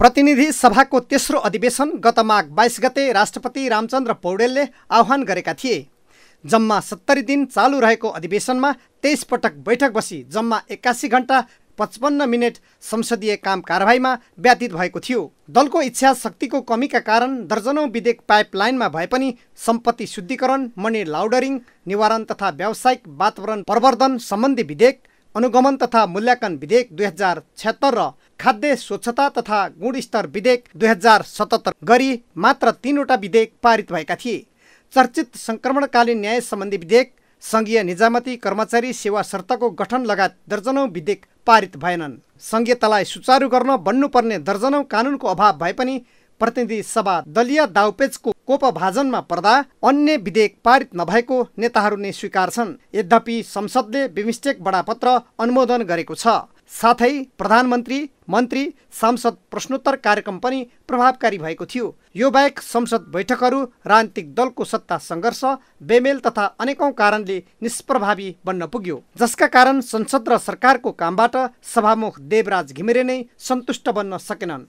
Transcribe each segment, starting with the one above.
प्रतिनिधि सभाको तेस्रो अधिवेशन गत माघ बाइस गते राष्ट्रपति रामचन्द्र पौडेलले आह्वान गरेका थिए जम्मा सत्तरी दिन चालु रहेको अधिवेशनमा तेइस पटक बैठक बसी जम्मा एक्कासी घन्टा पचपन्न मिनट संसदीय काम कारवाहीमा व्यतीत भएको थियो दलको इच्छा शक्तिको कमीका कारण दर्जनौँ विधेयक पाइपलाइनमा भए पनि सम्पत्ति शुद्धिकरण मनी लाउडरिङ निवारण तथा व्यावसायिक वातावरण प्रवर्धन सम्बन्धी विधेयक अनुगमन तथा मूल्याङ्कन विधेयक दुई हजार छत्तर र खाद्य स्वच्छता तथा गुणस्तर विधेयक दुई हजार सतहत्तर गरी मात्र तीनवटा विधेयक पारित भएका थिए चर्चित सङ्क्रमणकालीन न्याय सम्बन्धी विधेयक सङ्घीय निजामती कर्मचारी सेवा शर्तको गठन लगायत दर्जनौ विधेयक पारित भएनन् सङ्घीयतालाई सुचारु गर्न बन्नुपर्ने दर्जनौ कानुनको अभाव भए पनि प्रतिनिधि सभा दलीय दाउपेचको कोपभाजनमा पर्दा अन्य विधेयक पारित नभएको नेताहरू नै स्वीकार छन् यद्यपि संसदले बिमिस्टेक बडापत्र अनुमोदन गरेको छ साथै प्रधानमन्त्री मन्त्री सांसद प्रश्नोत्तर कार्यक्रम पनि प्रभावकारी भएको थियो यो बाहेक संसद बैठकहरू राजनीतिक दलको सत्ता सङ्घर्ष बेमेल तथा अनेकौं कारणले निष्प्रभावी बन्न पुग्यो जसका कारण संसद र सरकारको कामबाट सभामुख देवराज घिमिरे नै सन्तुष्ट बन्न सकेनन्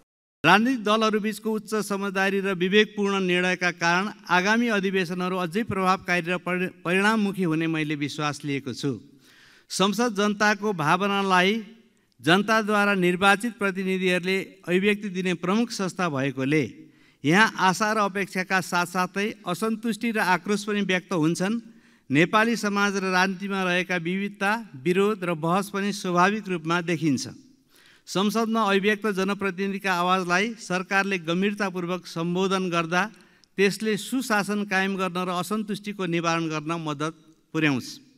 राजनीतिक दलहरूबीचको उच्च समझदारी र विवेकपूर्ण निर्णयका कारण आगामी अधिवेशनहरू अझै प्रभावकारी र परिणाममुखी हुने मैले विश्वास लिएको छु संसद जनताको भावनालाई जनताद्वारा निर्वाचित प्रतिनिधिहरूले अभिव्यक्ति दिने प्रमुख संस्था भएकोले यहाँ आशा र अपेक्षाका साथसाथै असन्तुष्टि र आक्रोश पनि व्यक्त हुन्छन् नेपाली समाज र राजनीतिमा रहेका विविधता विरोध र बहस पनि स्वाभाविक रूपमा देखिन्छ संसदमा अभिव्यक्त जनप्रतिनिधिका आवाजलाई सरकारले गम्भीरतापूर्वक सम्बोधन गर्दा त्यसले सुशासन कायम गर्न र असन्तुष्टिको निवारण गर्न मद्दत पुर्याउँछ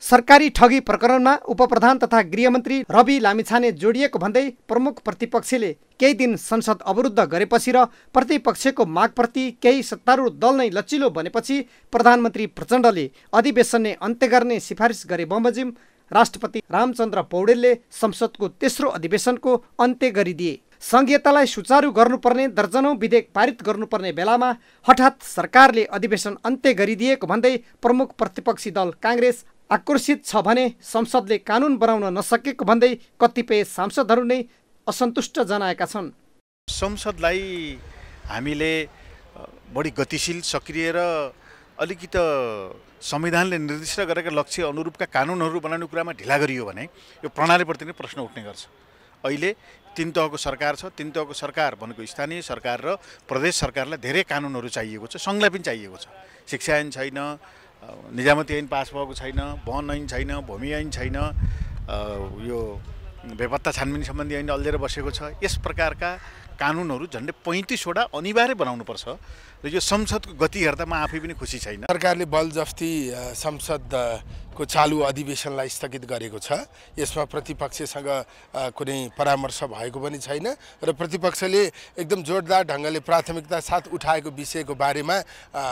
सरकारी ठगी प्रकरणमा उपप्रधान तथा गृहमन्त्री रवि लामिछाने जोडिएको भन्दै प्रमुख प्रतिपक्षीले केही दिन संसद अवरुद्ध गरेपछि र प्रतिपक्षको मागप्रति केही सत्तारूढ दल नै लचिलो बनेपछि प्रधानमन्त्री प्रचण्डले अधिवेशन नै अन्त्य गर्ने सिफारिस गरे बमोजिम राष्ट्रपति रामचन्द्र पौडेलले संसदको तेस्रो अधिवेशनको अन्त्य गरिदिए सङ्घीयतालाई सुचारू गर्नुपर्ने दर्जनौं विधेयक पारित गर्नुपर्ने बेलामा हठात सरकारले अधिवेशन अन्त्य गरिदिएको भन्दै प्रमुख प्रतिपक्षी दल काङ्ग्रेस आकर्षित छ भने संसदले कानुन बनाउन नसकेको भन्दै कतिपय सांसदहरू नै असन्तुष्ट जनाएका छन् संसदलाई हामीले बढी गतिशील सक्रिय र अलिकति संविधानले निर्दिष्ट गरेका लक्ष्य अनुरूपका कानुनहरू बनाउने कुरामा ढिला गरियो भने यो प्रणालीप्रति नै प्रश्न उठ्ने गर्छ अहिले तिन तहको सरकार छ तिन तहको सरकार भनेको स्थानीय सरकार र प्रदेश सरकारलाई धेरै कानुनहरू चाहिएको छ सङ्घलाई पनि चाहिएको छ शिक्षा ऐन छैन निजामती ऐन पास भएको छैन वन ऐन छैन भूमि ऐन छैन यो बेपत्ता छानबिन सम्बन्धी ऐन अल्झेर बसेको छ यस प्रकारका कानुनहरू झन्डै पैँतिसवटा अनिवार्य बनाउनुपर्छ र यो संसदको गति हेर्दा म आफै पनि खुसी छैन सरकारले बलजफ्ती संसदको चालु अधिवेशनलाई स्थगित गरेको छ यसमा प्रतिपक्षसँग कुनै परामर्श भएको पनि छैन र प्रतिपक्षले एकदम जोरदार ढङ्गले प्राथमिकता साथ उठाएको विषयको बारेमा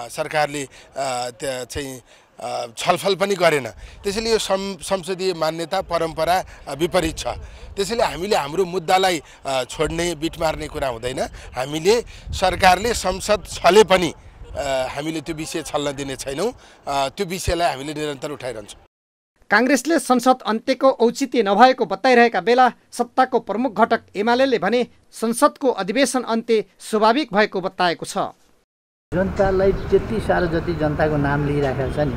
सरकारले चाहिँ छलफल पनि गरेन त्यसैले यो सं संसदीय मान्यता परम्परा विपरीत छ त्यसैले हामीले हाम्रो मुद्दालाई छोड्ने बिट मार्ने कुरा हुँदैन हामीले सरकारले संसद छले पनि हामीले त्यो विषय छल्न दिने छैनौँ त्यो विषयलाई हामीले निरन्तर उठाइरहन्छौँ काङ्ग्रेसले संसद अन्त्यको औचित्य नभएको बताइरहेका बेला सत्ताको प्रमुख घटक एमाले भने संसदको अधिवेशन अन्त्य स्वाभाविक भएको बताएको छ जनतालाई त्यति साह्रो जति जनताको नाम लिइराखेको छ नि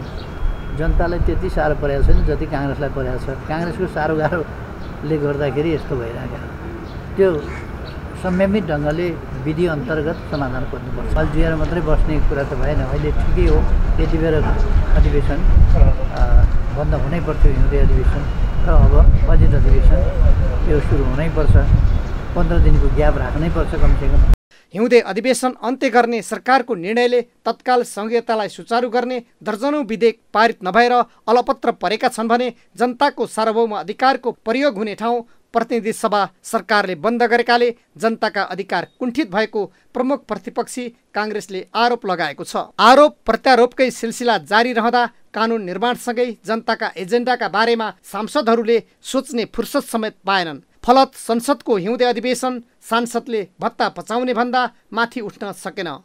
जनतालाई त्यति साह्रो परेको छ नि जति काङ्ग्रेसलाई परेको छ काङ्ग्रेसको साह्रो गाह्रोले गर्दाखेरि यस्तो भइरहेको त्यो संयमित ढङ्गले विधि अन्तर्गत समाधान खोज्नुपर्छ अहिले जुएर मात्रै बस्ने कुरा त भएन अहिले ठिकै हो त्यति बेर अधिवेशन बन्द हुनै पर्थ्यो हिउँदै अधिवेशन र अब बजेट अधिवेशन यो सुरु हुनैपर्छ पन्ध्र दिनको ग्याप राख्नै पर्छ कमसेकम हिउँदे अधिवेशन अन्त्य गर्ने सरकारको निर्णयले तत्काल संहितालाई सुचारू गर्ने दर्जनौँ विधेयक पारित नभएर अलपत्र परेका छन् भने जनताको सार्वभौम अधिकारको प्रयोग हुने ठाउँ प्रतिनिधि सभा सरकारले बन्द गरेकाले जनताका अधिकार कुण्ठित भएको प्रमुख प्रतिपक्षी काङ्ग्रेसले आरोप लगाएको छ आरोप प्रत्यारोपकै सिलसिला जारी रहँदा कानुन निर्माणसँगै जनताका एजेन्डाका बारेमा सांसदहरूले सोच्ने फुर्सद समेत पाएनन् फलत संसदको हिउँदे अधिवेशन सांसदले भत्ता पचाउने भन्दा माथि उठ्न सकेन